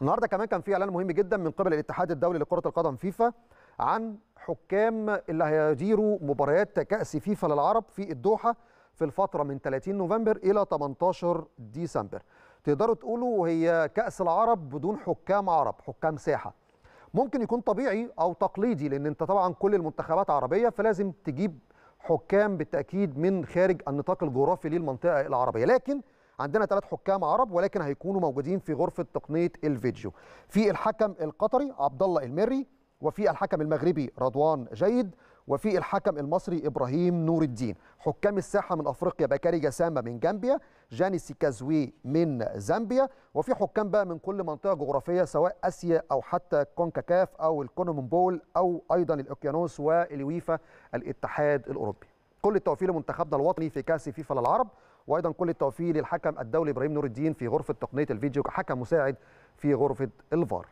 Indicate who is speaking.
Speaker 1: النهارده كمان كان في اعلان مهم جدا من قبل الاتحاد الدولي لكره القدم فيفا عن حكام اللي هيديروا مباريات كاس فيفا للعرب في الدوحه في الفتره من 30 نوفمبر الى 18 ديسمبر تقدروا تقولوا هي كاس العرب بدون حكام عرب حكام ساحه ممكن يكون طبيعي او تقليدي لان انت طبعا كل المنتخبات عربيه فلازم تجيب حكام بالتاكيد من خارج النطاق الجغرافي للمنطقه العربيه لكن عندنا ثلاث حكام عرب ولكن هيكونوا موجودين في غرفه تقنيه الفيديو في الحكم القطري عبد الله المري وفي الحكم المغربي رضوان جيد وفي الحكم المصري ابراهيم نور الدين حكام الساحه من افريقيا بكاري جسامه من جامبيا جاني سيكازوي من زامبيا وفي حكام بقى من كل منطقه جغرافيه سواء اسيا او حتى كونكاكاف او الكونومون بول او ايضا الاوكيانوس والويفا الاتحاد الاوروبي كل التوفيق لمنتخبنا الوطني في كاس فيفا للعرب وايضا كل التوفيق للحكم الدولي ابراهيم نور الدين في غرفه تقنيه الفيديو كحكم مساعد في غرفه الفار